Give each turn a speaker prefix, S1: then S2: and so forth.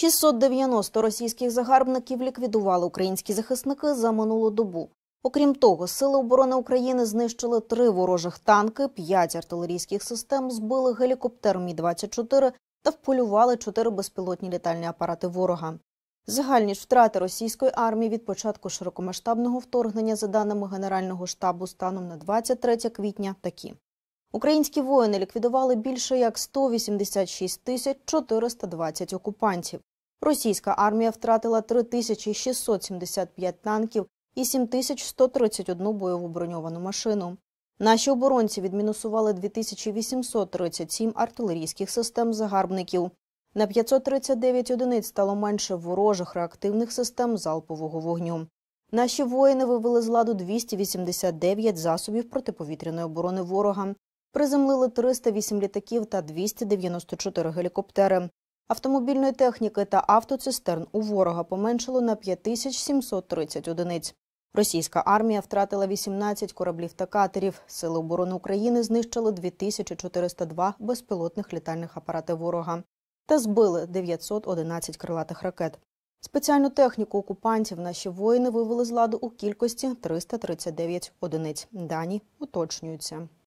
S1: 690 російських загарбників ліквідували українські захисники за минулу добу. Окрім того, сили оборони України знищили три ворожих танки, п'ять артилерійських систем, збили гелікоптер Мі 24 та вполювали чотири безпілотні літальні апарати ворога. Загальні ж втрати російської армії від початку широкомасштабного вторгнення, за даними Генерального штабу, станом на 23 квітня, такі. Українські воїни ліквідували більше як 186 тисяч 420 окупантів. Російська армія втратила 3675 танків і 7131 бойову броньовану машину. Наші оборонці відмінусували 2837 артилерійських систем загарбників. На 539 одиниць стало менше ворожих реактивних систем залпового вогню. Наші воїни вивели з ладу 289 засобів протиповітряної оборони ворога, приземлили 308 літаків та 294 гелікоптери. Автомобільної техніки та автоцистерн у ворога поменшало на 5730 одиниць. Російська армія втратила 18 кораблів та катерів. Сили оборони України знищили 2402 безпілотних літальних апарати ворога та збили 911 крилатих ракет. Спеціальну техніку окупантів наші воїни вивели з ладу у кількості 339 одиниць. Дані уточнюються.